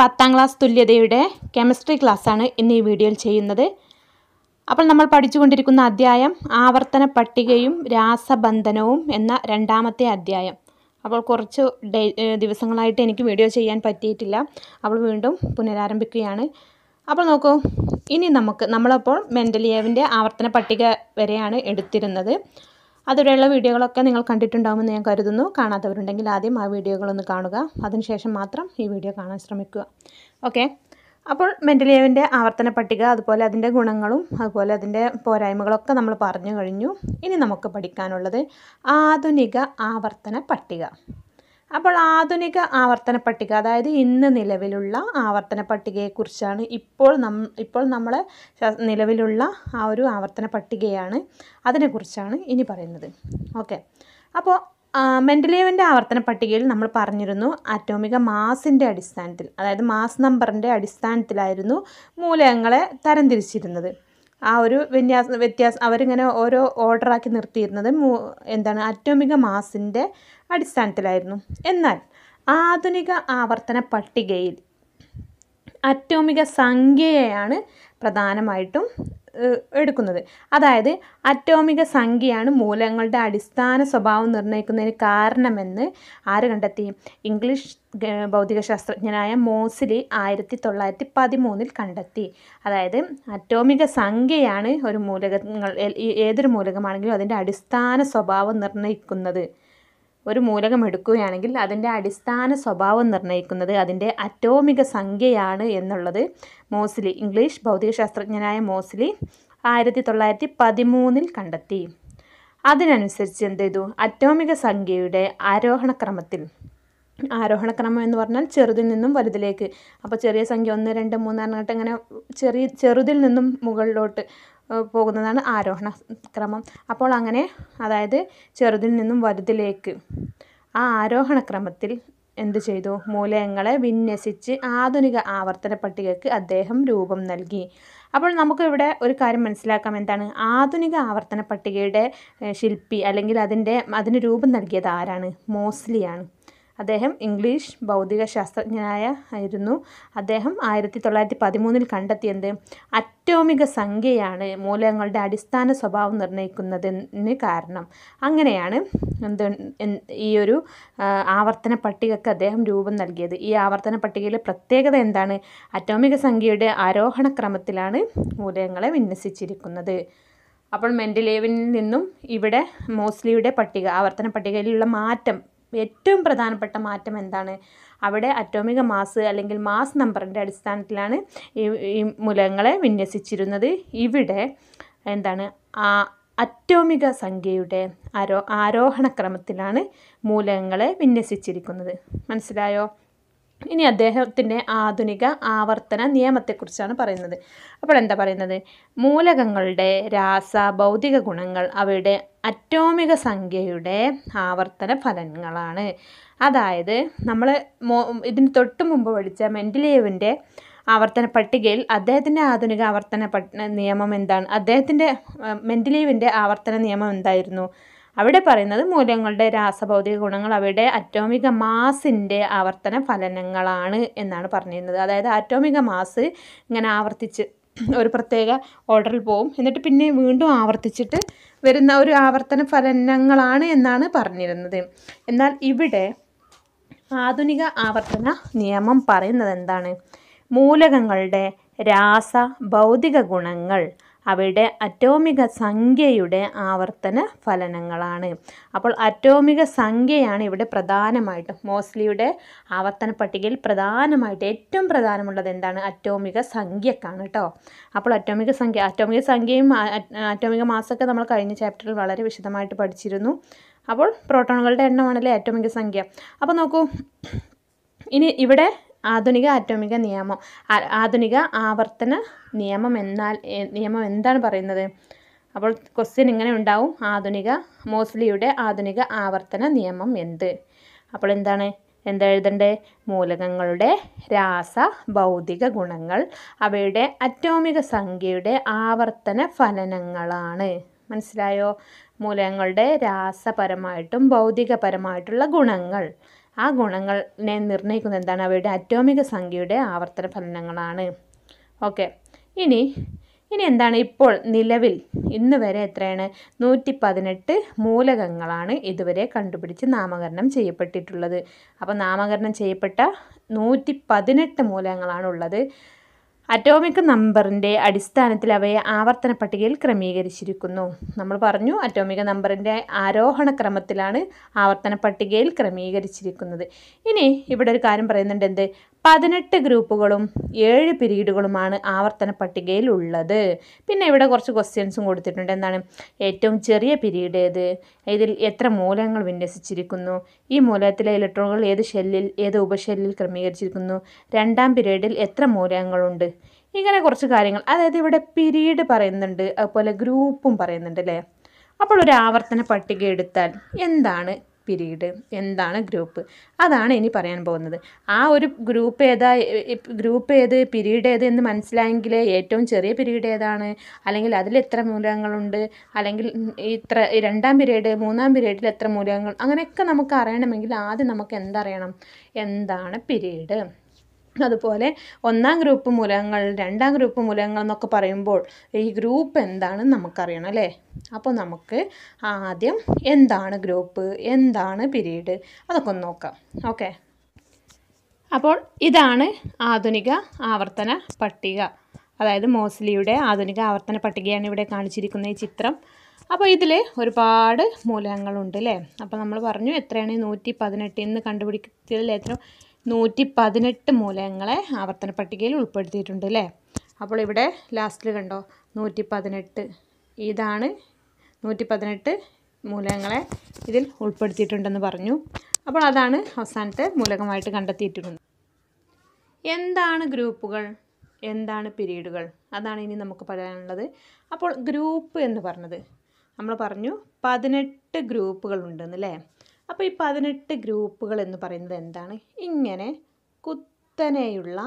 പത്താം class തുല്യതയുടെ chemistry ക്ലാസ്സാണ് ഇന്ന് ഈ വീഡിയോയിൽ ചെയ്യുന്നത് അപ്പോൾ നമ്മൾ പഠിച്ചുകൊണ്ടിരിക്കുന്ന അധ്യായം ആവർത്തന പട്ടികയും രാസബന്ധനവും എന്ന രണ്ടാമത്തെ അധ്യായം അപ്പോൾ കുറച്ച് ഡേ ദിവസങ്ങളായിട്ട് എനിക്ക് വീഡിയോ ചെയ്യാൻ പറ്റിയിട്ടില്ല അപ്പോൾ വീണ്ടും പുനരാരംഭിക്കുകയാണ് അപ്പോൾ നോക്കൂ ഇനി നമുക്ക് നമ്മളപ്പോൾ മെൻ്റലിയേവിൻ്റെ ആവർത്തന പട്ടിക വരെയാണ് എടുത്തിരുന്നത് അതുവരെയുള്ള വീഡിയോകളൊക്കെ നിങ്ങൾ കണ്ടിട്ടുണ്ടാകുമെന്ന് ഞാൻ കരുതുന്നു കാണാത്തവരുണ്ടെങ്കിൽ ആദ്യം ആ വീഡിയോകളൊന്ന് കാണുക അതിനുശേഷം മാത്രം ഈ വീഡിയോ കാണാൻ ശ്രമിക്കുക ഓക്കെ അപ്പോൾ മെൻ്റലിയേവിൻ്റെ ആവർത്തന പട്ടിക അതുപോലെ അതിൻ്റെ ഗുണങ്ങളും അതുപോലെ അതിൻ്റെ പോരായ്മകളൊക്കെ നമ്മൾ പറഞ്ഞു കഴിഞ്ഞു ഇനി നമുക്ക് പഠിക്കാനുള്ളത് ആധുനിക ആവർത്തന പട്ടിക അപ്പോൾ ആധുനിക ആവർത്തന പട്ടിക അതായത് ഇന്ന് നിലവിലുള്ള ആവർത്തന പട്ടികയെക്കുറിച്ചാണ് ഇപ്പോൾ നം ഇപ്പോൾ നമ്മൾ നിലവിലുള്ള ആ ഒരു ആവർത്തന പട്ടികയാണ് അതിനെക്കുറിച്ചാണ് ഇനി പറയുന്നത് ഓക്കെ അപ്പോൾ മെൻഡലേവിൻ്റെ ആവർത്തന പട്ടികയിൽ നമ്മൾ പറഞ്ഞിരുന്നു അറ്റോമിക മാസിൻ്റെ അടിസ്ഥാനത്തിൽ അതായത് മാസ് നമ്പറിൻ്റെ അടിസ്ഥാനത്തിലായിരുന്നു മൂലകങ്ങളെ തരംതിരിച്ചിരുന്നത് ആ ഒരു വിന്യാസം വ്യത്യാസം അവരിങ്ങനെ ഓരോ ഓർഡറാക്കി നിർത്തിയിരുന്നത് മൂ എന്താണ് അറ്റോമിക മാസിൻ്റെ അടിസ്ഥാനത്തിലായിരുന്നു എന്നാൽ ആധുനിക ആവർത്തന പട്ടികയിൽ അറ്റോമിക സംഖ്യയെയാണ് പ്രധാനമായിട്ടും എടുക്കുന്നത് അതായത് അറ്റോമിക സംഖ്യയാണ് മൂലങ്ങളുടെ അടിസ്ഥാന സ്വഭാവം നിർണ്ണയിക്കുന്നതിന് കാരണമെന്ന് ആര് കണ്ടെത്തി ഇംഗ്ലീഷ് ഭൗതികശാസ്ത്രജ്ഞനായ മോസിലി ആയിരത്തി തൊള്ളായിരത്തി പതിമൂന്നിൽ കണ്ടെത്തി അതായത് അറ്റോമിക സംഖ്യയാണ് ഒരു മൂലകങ്ങൾ ഏതൊരു മൂലകമാണെങ്കിലും അതിൻ്റെ അടിസ്ഥാന സ്വഭാവം നിർണ്ണയിക്കുന്നത് ഒരു മൂലകം എടുക്കുകയാണെങ്കിൽ അതിൻ്റെ അടിസ്ഥാന സ്വഭാവം നിർണ്ണയിക്കുന്നത് അതിൻ്റെ അറ്റോമിക സംഖ്യയാണ് എന്നുള്ളത് മോസ്ലി ഇംഗ്ലീഷ് ഭൗതികശാസ്ത്രജ്ഞനായ മോസ്ലി ആയിരത്തി തൊള്ളായിരത്തി പതിമൂന്നിൽ കണ്ടെത്തി അതിനനുസരിച്ച് എന്ത് ചെയ്തു അറ്റോമിക സംഖ്യയുടെ ആരോഹണക്രമത്തിൽ ആരോഹണക്രമം എന്ന് പറഞ്ഞാൽ ചെറുതിൽ നിന്നും വലുതിലേക്ക് അപ്പോൾ ചെറിയ സംഖ്യ ഒന്ന് രണ്ട് മൂന്ന് അങ്ങനെ ഇങ്ങനെ ചെറിയ ചെറുതിൽ നിന്നും മുകളിലോട്ട് പോകുന്നതാണ് ആരോഹണ ക്രമം അപ്പോൾ അങ്ങനെ അതായത് ചെറുതിൽ നിന്നും വലുതിലേക്ക് ആ ആരോഹണ ക്രമത്തിൽ എന്ത് ചെയ്തു മൂലയങ്ങളെ വിന്യസിച്ച് ആധുനിക ആവർത്തന പട്ടികയ്ക്ക് അദ്ദേഹം രൂപം നൽകി അപ്പോൾ നമുക്കിവിടെ ഒരു കാര്യം മനസ്സിലാക്കാം എന്താണ് ആധുനിക ആവർത്തന പട്ടികയുടെ ശില്പി അല്ലെങ്കിൽ അതിൻ്റെ അതിന് രൂപം നൽകിയത് ആരാണ് മോസ്ലിയാണ് അദ്ദേഹം ഇംഗ്ലീഷ് ഭൗതിക ശാസ്ത്രജ്ഞനായ ആയിരുന്നു അദ്ദേഹം ആയിരത്തി തൊള്ളായിരത്തി പതിമൂന്നിൽ കണ്ടെത്തിയത് അറ്റോമിക സംഖ്യയാണ് മൂലകങ്ങളുടെ അടിസ്ഥാന സ്വഭാവം നിർണ്ണയിക്കുന്നതിന് കാരണം അങ്ങനെയാണ് എന്ത് ഈ ഒരു ആവർത്തന പട്ടികക്ക് അദ്ദേഹം രൂപം നൽകിയത് ഈ ആവർത്തന പട്ടികയിലെ പ്രത്യേകത എന്താണ് അറ്റോമിക സംഖ്യയുടെ ആരോഹണ ക്രമത്തിലാണ് മൂലകങ്ങളെ വിന്യസിച്ചിരിക്കുന്നത് അപ്പോൾ മെൻഡലേവിൽ നിന്നും ഇവിടെ മോസ്ലിയുടെ പട്ടിക ആവർത്തന പട്ടികയിലുള്ള മാറ്റം ഏറ്റവും പ്രധാനപ്പെട്ട മാറ്റം എന്താണ് അവിടെ അറ്റോമിക മാസ് അല്ലെങ്കിൽ മാസ് നമ്പറിൻ്റെ അടിസ്ഥാനത്തിലാണ് ഈ ഈ മൂലകങ്ങളെ വിന്യസിച്ചിരുന്നത് ഇവിടെ എന്താണ് ആ അറ്റോമിക സംഖ്യയുടെ ആരോ ആരോഹണ ക്രമത്തിലാണ് മൂലകങ്ങളെ വിന്യസിച്ചിരിക്കുന്നത് മനസ്സിലായോ ഇനി അദ്ദേഹത്തിൻ്റെ ആധുനിക ആവർത്തന നിയമത്തെക്കുറിച്ചാണ് പറയുന്നത് അപ്പോൾ എന്താ പറയുന്നത് മൂലകങ്ങളുടെ രാസ ഭൗതിക ഗുണങ്ങൾ അവയുടെ അറ്റോമിക സംഖ്യയുടെ ആവർത്തന ഫലങ്ങളാണ് അതായത് നമ്മൾ ഇതിന് തൊട്ട് മുമ്പ് പഠിച്ച മെൻഡലേവിൻ്റെ ആവർത്തന പട്ടികയിൽ അദ്ദേഹത്തിൻ്റെ ആധുനിക ആവർത്തന നിയമം എന്താണ് അദ്ദേഹത്തിൻ്റെ മെൻഡലേവിൻ്റെ ആവർത്തന നിയമം എന്തായിരുന്നു അവിടെ പറയുന്നത് മൂലങ്ങളുടെ രാസഭൗതിക ഗുണങ്ങൾ അവയുടെ അറ്റോമിക മാസിൻ്റെ ആവർത്തന ഫലനങ്ങളാണ് എന്നാണ് പറഞ്ഞിരുന്നത് അതായത് അറ്റോമിക മാസ് ഇങ്ങനെ ആവർത്തിച്ച് ഒരു പ്രത്യേക ഓർഡറിൽ പോവും എന്നിട്ട് പിന്നെ വീണ്ടും ആവർത്തിച്ചിട്ട് വരുന്ന ഒരു ആവർത്തന ഫലനങ്ങളാണ് എന്നാണ് പറഞ്ഞിരുന്നത് എന്നാൽ ഇവിടെ ആധുനിക ആവർത്തന നിയമം പറയുന്നത് എന്താണ് മൂലകങ്ങളുടെ രാസ ഭൗതിക ഗുണങ്ങൾ അവയുടെ അറ്റോമിക സംഖ്യയുടെ ആവർത്തന ഫലനങ്ങളാണ് അപ്പോൾ അറ്റോമിക സംഖ്യയാണ് ഇവിടെ പ്രധാനമായിട്ടും മോസ്ലിയുടെ ആവർത്തന പട്ടികയിൽ പ്രധാനമായിട്ട് ഏറ്റവും പ്രധാനമുള്ളത് എന്താണ് അറ്റോമിക സംഖ്യക്കാണ് കേട്ടോ അപ്പോൾ അറ്റോമിക സംഖ്യ അറ്റോമിക സംഖ്യയും അറ്റോമിക മാസമൊക്കെ നമ്മൾ കഴിഞ്ഞ ചാപ്റ്ററിൽ വളരെ വിശദമായിട്ട് പഠിച്ചിരുന്നു അപ്പോൾ പ്രോട്ടോണുകളുടെ എണ്ണമാണല്ലേ അറ്റോമിക സംഖ്യ അപ്പോൾ നോക്കൂ ഇനി ഇവിടെ ആധുനിക ആറ്റോമിക നിയമം ആധുനിക ആവർത്തന നിയമം എന്നാൽ നിയമം എന്താണ് പറയുന്നത് അപ്പോൾ ക്വസ്റ്റ്യൻ ഇങ്ങനെ ഉണ്ടാവും ആധുനിക മോസ്ലിയുടെ ആധുനിക ആവർത്തന നിയമം എന്ത് അപ്പോൾ എന്താണ് എന്തെഴുതണ്ടേ മൂലകങ്ങളുടെ രാസ ഭൗതിക ഗുണങ്ങൾ അവയുടെ അറ്റോമിക സംഖ്യയുടെ ആവർത്തന ഫലനങ്ങളാണ് മനസ്സിലായോ മൂലകങ്ങളുടെ രാസപരമായിട്ടും ഭൗതികപരമായിട്ടുള്ള ഗുണങ്ങൾ ആ ഗുണങ്ങളെ നിർണ്ണയിക്കുന്ന എന്താണ് അവയുടെ അറ്റോമിക സംഖ്യയുടെ ആവർത്തന ഫലനങ്ങളാണ് ഓക്കെ ഇനി ഇനി എന്താണ് ഇപ്പോൾ നിലവിൽ ഇന്ന് വരെ എത്രയാണ് നൂറ്റി പതിനെട്ട് മൂലകങ്ങളാണ് ഇതുവരെ കണ്ടുപിടിച്ച് നാമകരണം ചെയ്യപ്പെട്ടിട്ടുള്ളത് അപ്പോൾ നാമകരണം ചെയ്യപ്പെട്ട നൂറ്റി പതിനെട്ട് മൂലകങ്ങളാണുള്ളത് അറ്റോമിക് നമ്പറിൻ്റെ അടിസ്ഥാനത്തിൽ അവയെ ആവർത്തന പട്ടികയിൽ ക്രമീകരിച്ചിരിക്കുന്നു നമ്മൾ പറഞ്ഞു അറ്റോമിക് നമ്പറിൻ്റെ ആരോഹണ ക്രമത്തിലാണ് ആവർത്തന പട്ടികയിൽ ക്രമീകരിച്ചിരിക്കുന്നത് ഇനി ഇവിടെ ഒരു കാര്യം പറയുന്നുണ്ട് എന്ത് പതിനെട്ട് ഗ്രൂപ്പുകളും ഏഴ് പിരീഡുകളുമാണ് ആവർത്തന പട്ടികയിൽ ഉള്ളത് പിന്നെ ഇവിടെ കുറച്ച് ക്വസ്റ്റ്യൻസും കൊടുത്തിട്ടുണ്ട് എന്താണ് ഏറ്റവും ചെറിയ പിരീഡ് ഏത് ഇതിൽ എത്ര മൂലങ്ങൾ വിന്യസിച്ചിരിക്കുന്നു ഈ മൂലകത്തിലെ ഇലക്ട്രോണുകൾ ഏത് ഷെല്ലിൽ ഏത് ഉപഷെല്ലിൽ ക്രമീകരിച്ചിരിക്കുന്നു രണ്ടാം പിരീഡിൽ എത്ര മൂലങ്ങളുണ്ട് ഇങ്ങനെ കുറച്ച് കാര്യങ്ങൾ അതായത് ഇവിടെ പിരീഡ് പറയുന്നുണ്ട് അതുപോലെ ഗ്രൂപ്പും പറയുന്നുണ്ട് അല്ലേ അപ്പോൾ ഒരു ആവർത്തന പട്ടിക എടുത്താൽ എന്താണ് പീരീഡ് എന്താണ് ഗ്രൂപ്പ് അതാണ് ഇനി പറയാൻ പോകുന്നത് ആ ഒരു ഗ്രൂപ്പ് ഏതാ ഗ്രൂപ്പ് ഏത് പീരീഡ് ഏത് എന്ന് മനസ്സിലായെങ്കിൽ ഏറ്റവും ചെറിയ പീരീഡ് ഏതാണ് അല്ലെങ്കിൽ അതിൽ എത്ര മൂലകങ്ങളുണ്ട് അല്ലെങ്കിൽ ഇത്ര രണ്ടാം പിരീഡ് മൂന്നാം പീരീഡിൽ എത്ര മൂലകങ്ങൾ അങ്ങനെയൊക്കെ നമുക്ക് അറിയണമെങ്കിൽ ആദ്യം നമുക്ക് എന്തറിയണം എന്താണ് പീരീഡ് അതുപോലെ ഒന്നാം ഗ്രൂപ്പ് മൂലകങ്ങൾ രണ്ടാം ഗ്രൂപ്പ് മൂലകങ്ങൾ എന്നൊക്കെ പറയുമ്പോൾ ഈ ഗ്രൂപ്പ് എന്താണെന്ന് നമുക്കറിയണം അല്ലേ അപ്പോൾ നമുക്ക് ആദ്യം എന്താണ് ഗ്രൂപ്പ് എന്താണ് പിരീഡ് അതൊക്കെ ഒന്ന് നോക്കാം ഓക്കെ അപ്പോൾ ഇതാണ് ആധുനിക ആവർത്തന പട്ടിക അതായത് മോസ്ലിയുടെ ആധുനിക ആവർത്തന പട്ടികയാണ് ഇവിടെ കാണിച്ചിരിക്കുന്ന ഈ ചിത്രം അപ്പോൾ ഇതിൽ ഒരുപാട് മൂലകങ്ങളുണ്ട് അല്ലേ അപ്പോൾ നമ്മൾ പറഞ്ഞു എത്രയാണ് നൂറ്റി പതിനെട്ട് ഇന്ന് കണ്ടുപിടിക്കുന്നതിൽ എത്ര നൂറ്റി പതിനെട്ട് മൂലകങ്ങളെ ആവർത്തന പട്ടികയിൽ ഉൾപ്പെടുത്തിയിട്ടുണ്ട് അല്ലേ അപ്പോൾ ഇവിടെ ലാസ്റ്റിൽ കണ്ടോ നൂറ്റി പതിനെട്ട് ഇതാണ് നൂറ്റി പതിനെട്ട് മൂലകങ്ങളെ ഇതിൽ ഉൾപ്പെടുത്തിയിട്ടുണ്ടെന്ന് പറഞ്ഞു അപ്പോൾ അതാണ് അവസാനത്തെ മൂലകമായിട്ട് കണ്ടെത്തിയിട്ടുള്ളത് എന്താണ് ഗ്രൂപ്പുകൾ എന്താണ് പിരീഡുകൾ അതാണ് ഇനി നമുക്ക് പറയാനുള്ളത് അപ്പോൾ ഗ്രൂപ്പ് എന്ന് പറഞ്ഞത് നമ്മൾ പറഞ്ഞു പതിനെട്ട് ഗ്രൂപ്പുകൾ അല്ലേ അപ്പോൾ ഈ പതിനെട്ട് ഗ്രൂപ്പുകൾ എന്ന് പറയുന്നത് എന്താണ് ഇങ്ങനെ കുത്തനെയുള്ള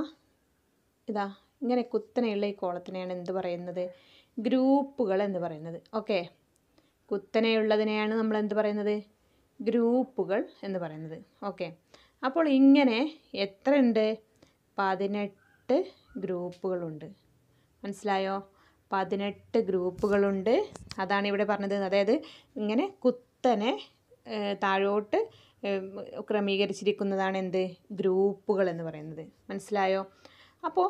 ഇതാ ഇങ്ങനെ കുത്തനെയുള്ള ഈ കോളത്തിനെയാണ് എന്ത് പറയുന്നത് ഗ്രൂപ്പുകൾ എന്ന് പറയുന്നത് ഓക്കെ കുത്തനെയുള്ളതിനെയാണ് നമ്മൾ എന്ത് പറയുന്നത് ഗ്രൂപ്പുകൾ എന്ന് പറയുന്നത് ഓക്കെ അപ്പോൾ ഇങ്ങനെ എത്രയുണ്ട് പതിനെട്ട് ഗ്രൂപ്പുകളുണ്ട് മനസ്സിലായോ പതിനെട്ട് ഗ്രൂപ്പുകളുണ്ട് അതാണ് ഇവിടെ പറഞ്ഞത് അതായത് ഇങ്ങനെ കുത്തനെ താഴോട്ട് ക്രമീകരിച്ചിരിക്കുന്നതാണ് എന്ത് ഗ്രൂപ്പുകൾ എന്ന് പറയുന്നത് മനസ്സിലായോ അപ്പോൾ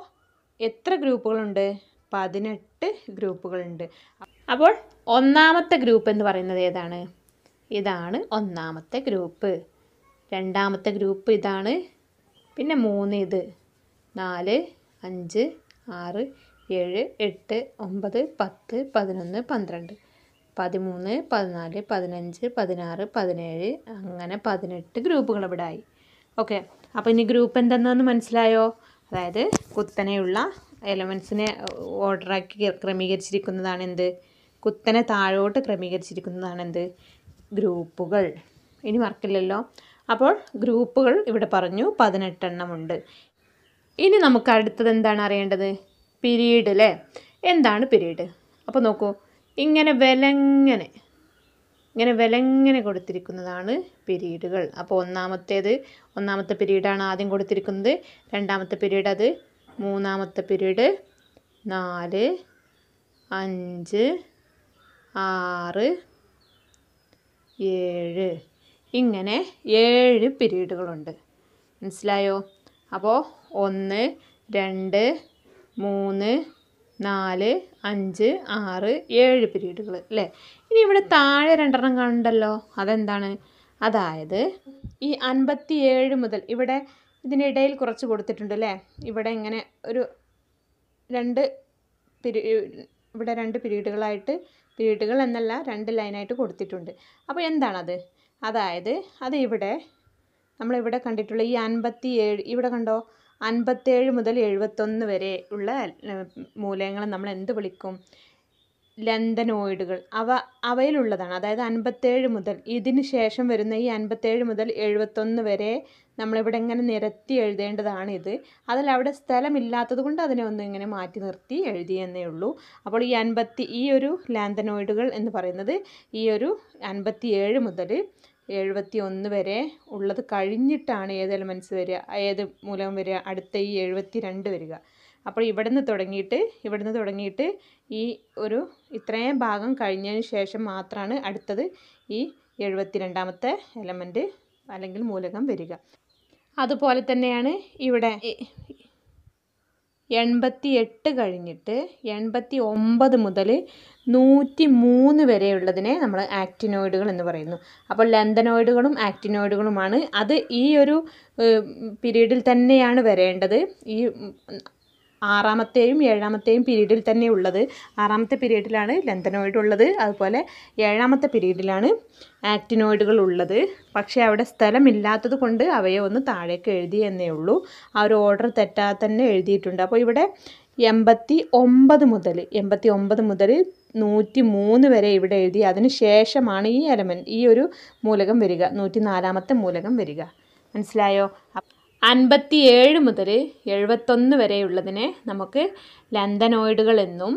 എത്ര ഗ്രൂപ്പുകളുണ്ട് പതിനെട്ട് ഗ്രൂപ്പുകളുണ്ട് അപ്പോൾ ഒന്നാമത്തെ ഗ്രൂപ്പ് എന്ന് പറയുന്നത് ഏതാണ് ഇതാണ് ഒന്നാമത്തെ ഗ്രൂപ്പ് രണ്ടാമത്തെ ഗ്രൂപ്പ് ഇതാണ് പിന്നെ മൂന്ന് ഇത് നാല് അഞ്ച് ആറ് ഏഴ് എട്ട് ഒമ്പത് പത്ത് പതിനൊന്ന് പന്ത്രണ്ട് പതിമൂന്ന് പതിനാല് പതിനഞ്ച് പതിനാറ് പതിനേഴ് അങ്ങനെ പതിനെട്ട് ഗ്രൂപ്പുകൾ ഇവിടെ ആയി ഓക്കെ അപ്പോൾ ഇനി ഗ്രൂപ്പ് എന്തെന്നാന്ന് മനസ്സിലായോ അതായത് കുത്തനെയുള്ള എലമെൻസിനെ ഓർഡറാക്കി ക്രമീകരിച്ചിരിക്കുന്നതാണ് എന്ത് കുത്തനെ താഴോട്ട് ക്രമീകരിച്ചിരിക്കുന്നതാണ് എന്ത് ഗ്രൂപ്പുകൾ ഇനി മറക്കില്ലല്ലോ അപ്പോൾ ഗ്രൂപ്പുകൾ ഇവിടെ പറഞ്ഞു പതിനെട്ടെണ്ണമുണ്ട് ഇനി നമുക്ക് അടുത്തത് എന്താണ് അറിയേണ്ടത് പിരീഡ് അല്ലേ എന്താണ് പിരീഡ് അപ്പോൾ നോക്കൂ ഇങ്ങനെ വിലങ്ങനെ ഇങ്ങനെ വിലങ്ങനെ കൊടുത്തിരിക്കുന്നതാണ് പിരീഡുകൾ അപ്പോൾ ഒന്നാമത്തേത് ഒന്നാമത്തെ പിരീഡാണ് ആദ്യം കൊടുത്തിരിക്കുന്നത് രണ്ടാമത്തെ പിരീഡ് അത് മൂന്നാമത്തെ പിരീഡ് നാല് അഞ്ച് ആറ് ഏഴ് ഇങ്ങനെ ഏഴ് പിരീഡുകളുണ്ട് മനസ്സിലായോ അപ്പോൾ ഒന്ന് രണ്ട് മൂന്ന് നാല് അഞ്ച് ആറ് ഏഴ് പീരീഡുകൾ അല്ലേ ഇനി ഇവിടെ താഴെ രണ്ടെണ്ണം കണ്ടല്ലോ അതെന്താണ് അതായത് ഈ അൻപത്തി ഏഴ് മുതൽ ഇവിടെ ഇതിനിടയിൽ കുറച്ച് കൊടുത്തിട്ടുണ്ട് അല്ലേ ഇവിടെ ഇങ്ങനെ ഒരു രണ്ട് പിരി ഇവിടെ രണ്ട് പിരീഡുകളായിട്ട് പിരീഡുകൾ എന്നല്ല രണ്ട് ലൈനായിട്ട് കൊടുത്തിട്ടുണ്ട് അപ്പോൾ എന്താണത് അതായത് അത് ഇവിടെ നമ്മളിവിടെ കണ്ടിട്ടുള്ള ഈ അൻപത്തി ഏഴ് ഇവിടെ കണ്ടോ അൻപത്തേഴ് മുതൽ എഴുപത്തൊന്ന് വരെ ഉള്ള മൂലകങ്ങളെ നമ്മൾ എന്ത് വിളിക്കും ലന്തനോയിഡുകൾ അവ അവയിലുള്ളതാണ് അതായത് അൻപത്തേഴ് മുതൽ ഇതിന് ശേഷം വരുന്ന ഈ അൻപത്തേഴ് മുതൽ എഴുപത്തൊന്ന് വരെ നമ്മളിവിടെ ഇങ്ങനെ നിരത്തി എഴുതേണ്ടതാണ് ഇത് അതിൽ അവിടെ സ്ഥലമില്ലാത്തത് കൊണ്ട് അതിനെ ഒന്ന് ഇങ്ങനെ മാറ്റി നിർത്തി എഴുതിയെന്നേ ഉള്ളൂ അപ്പോൾ ഈ അൻപത്തി ഈ ഒരു ലാന്തനോയിഡുകൾ എന്ന് പറയുന്നത് ഈ ഒരു അൻപത്തിയേഴ് മുതൽ എഴുപത്തി ഒന്ന് വരെ ഉള്ളത് കഴിഞ്ഞിട്ടാണ് ഏത് എലമെൻസ് വരിക ഏത് മൂലകം വരിക അടുത്ത ഈ എഴുപത്തി രണ്ട് വരിക അപ്പോൾ ഇവിടുന്ന് തുടങ്ങിയിട്ട് ഇവിടുന്ന് തുടങ്ങിയിട്ട് ഈ ഒരു ഇത്രയും ഭാഗം കഴിഞ്ഞതിന് ശേഷം മാത്രമാണ് അടുത്തത് ഈ എഴുപത്തി രണ്ടാമത്തെ എലമെൻറ്റ് അല്ലെങ്കിൽ മൂലകം വരിക അതുപോലെ തന്നെയാണ് ഇവിടെ എൺപത്തി എട്ട് കഴിഞ്ഞിട്ട് എൺപത്തി ഒമ്പത് മുതൽ നൂറ്റി മൂന്ന് വരെയുള്ളതിനെ നമ്മൾ ആക്റ്റിനോയിഡുകൾ എന്ന് പറയുന്നു അപ്പോൾ ലെന്തനോയിഡുകളും ആക്റ്റിനോയിഡുകളുമാണ് അത് ഈ ഒരു പീരീഡിൽ തന്നെയാണ് വരേണ്ടത് ഈ ആറാമത്തെയും ഏഴാമത്തെയും പീരീഡിൽ തന്നെ ഉള്ളത് ആറാമത്തെ പീരീഡിലാണ് ലെന്തനോയിഡ് ഉള്ളത് അതുപോലെ ഏഴാമത്തെ പീരീഡിലാണ് ആക്ടിനോയിഡുകൾ ഉള്ളത് പക്ഷേ അവിടെ സ്ഥലമില്ലാത്തത് കൊണ്ട് അവയെ ഒന്ന് താഴേക്ക് എഴുതി എന്നേ ഉള്ളൂ ആ ഒരു ഓർഡർ തെറ്റാതെ തന്നെ എഴുതിയിട്ടുണ്ട് അപ്പോൾ ഇവിടെ എൺപത്തി ഒമ്പത് മുതൽ എൺപത്തി ഒമ്പത് മുതൽ നൂറ്റി മൂന്ന് വരെ ഇവിടെ എഴുതി അതിന് ശേഷമാണ് ഈ എലമെൻറ്റ് ഈ ഒരു മൂലകം വരിക നൂറ്റി നാലാമത്തെ മൂലകം വരിക മനസ്സിലായോ ഏഴ് മുതൽ എഴുപത്തൊന്ന് വരെയുള്ളതിനെ നമുക്ക് ലന്തനോയിഡുകൾ എന്നും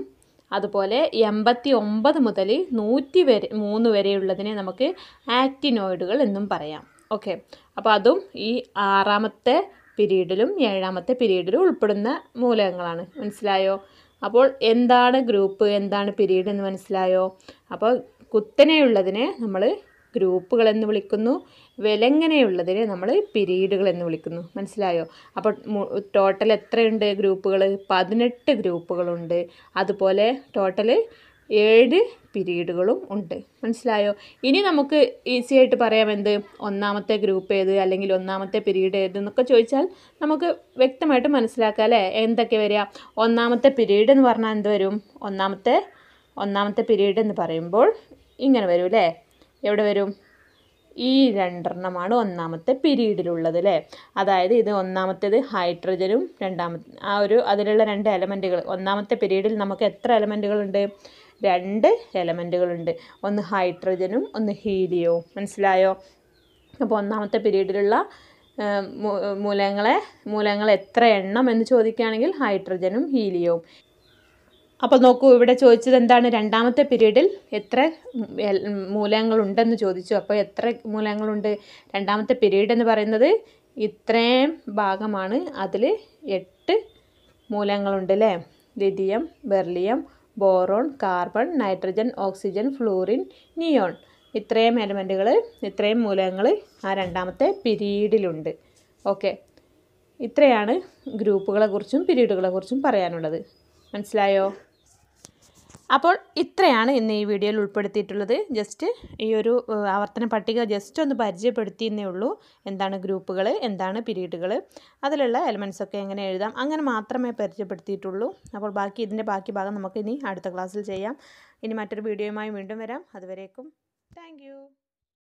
അതുപോലെ എൺപത്തി ഒമ്പത് മുതൽ നൂറ്റി വരെ മൂന്ന് വരെയുള്ളതിനെ നമുക്ക് ആക്റ്റിനോയിഡുകൾ എന്നും പറയാം ഓക്കെ അപ്പോൾ അതും ഈ ആറാമത്തെ പിരീഡിലും ഏഴാമത്തെ പിരീഡിലും ഉൾപ്പെടുന്ന മൂലകങ്ങളാണ് മനസ്സിലായോ അപ്പോൾ എന്താണ് ഗ്രൂപ്പ് എന്താണ് പിരീഡ് എന്ന് മനസ്സിലായോ അപ്പോൾ കുത്തനെയുള്ളതിനെ നമ്മൾ ഗ്രൂപ്പുകളെന്ന് വിളിക്കുന്നു വിലങ്ങനെയുള്ളതിനെ നമ്മൾ പിരീഡുകൾ എന്ന് വിളിക്കുന്നു മനസ്സിലായോ അപ്പോൾ ടോട്ടൽ എത്രയുണ്ട് ഗ്രൂപ്പുകൾ പതിനെട്ട് ഗ്രൂപ്പുകളുണ്ട് അതുപോലെ ടോട്ടൽ ഏഴ് പിരീഡുകളും ഉണ്ട് മനസ്സിലായോ ഇനി നമുക്ക് ഈസി ആയിട്ട് പറയാം എന്ത് ഒന്നാമത്തെ ഗ്രൂപ്പ് ഏത് അല്ലെങ്കിൽ ഒന്നാമത്തെ പിരീഡ് ഏത് എന്നൊക്കെ ചോദിച്ചാൽ നമുക്ക് വ്യക്തമായിട്ട് മനസ്സിലാക്കാം അല്ലേ എന്തൊക്കെ വരിക ഒന്നാമത്തെ പിരീഡ് എന്ന് പറഞ്ഞാൽ എന്ത് വരും ഒന്നാമത്തെ ഒന്നാമത്തെ പിരീഡ് എന്ന് പറയുമ്പോൾ ഇങ്ങനെ വരും അല്ലേ എവിടെ വരും ഈ രണ്ടെണ്ണമാണ് ഒന്നാമത്തെ പിരീഡിലുള്ളത് അല്ലേ അതായത് ഇത് ഒന്നാമത്തേത് ഹൈഡ്രജനും രണ്ടാമത്തെ ആ ഒരു അതിലുള്ള രണ്ട് എലമെൻറ്റുകൾ ഒന്നാമത്തെ പിരീഡിൽ നമുക്ക് എത്ര എലമെൻറ്റുകളുണ്ട് രണ്ട് എലമെൻറ്റുകളുണ്ട് ഒന്ന് ഹൈഡ്രജനും ഒന്ന് ഹീലിയോ മനസ്സിലായോ അപ്പോൾ ഒന്നാമത്തെ പിരീഡിലുള്ള മൂലങ്ങളെ മൂലങ്ങൾ എത്ര എണ്ണം എന്ന് ചോദിക്കുകയാണെങ്കിൽ ഹൈഡ്രജനും ഹീലിയവും അപ്പോൾ നോക്കൂ ഇവിടെ ചോദിച്ചത് എന്താണ് രണ്ടാമത്തെ പീരീഡിൽ എത്ര മൂലകങ്ങളുണ്ടെന്ന് ചോദിച്ചു അപ്പോൾ എത്ര മൂലകങ്ങളുണ്ട് രണ്ടാമത്തെ പീരീഡ് എന്ന് പറയുന്നത് ഇത്രയും ഭാഗമാണ് അതിൽ എട്ട് മൂലങ്ങളുണ്ട് അല്ലേ lithium beryllium boron carbon nitrogen oxygen fluorine neon ഇത്രയും എലമെൻറ്റുകൾ ഇത്രയും മൂലകങ്ങൾ ആ രണ്ടാമത്തെ പിരീഡിലുണ്ട് ഓക്കെ ഇത്രയാണ് ഗ്രൂപ്പുകളെക്കുറിച്ചും പിരീഡുകളെക്കുറിച്ചും പറയാനുള്ളത് മനസ്സിലായോ അപ്പോൾ ഇത്രയാണ് ഇന്ന് ഈ വീഡിയോയിൽ ഉൾപ്പെടുത്തിയിട്ടുള്ളത് ജസ്റ്റ് ഈ ഒരു ആവർത്തന പട്ടിക ജസ്റ്റ് ഒന്ന് പരിചയപ്പെടുത്തിയെന്നേ ഉള്ളൂ എന്താണ് ഗ്രൂപ്പുകൾ എന്താണ് പീരീഡുകൾ അതിലുള്ള എലമെൻസൊക്കെ എങ്ങനെ എഴുതാം അങ്ങനെ മാത്രമേ പരിചയപ്പെടുത്തിയിട്ടുള്ളൂ അപ്പോൾ ബാക്കി ഇതിൻ്റെ ബാക്കി ഭാഗം നമുക്ക് ഇനി അടുത്ത ക്ലാസ്സിൽ ചെയ്യാം ഇനി മറ്റൊരു വീഡിയോയുമായി വീണ്ടും വരാം അതുവരേക്കും താങ്ക്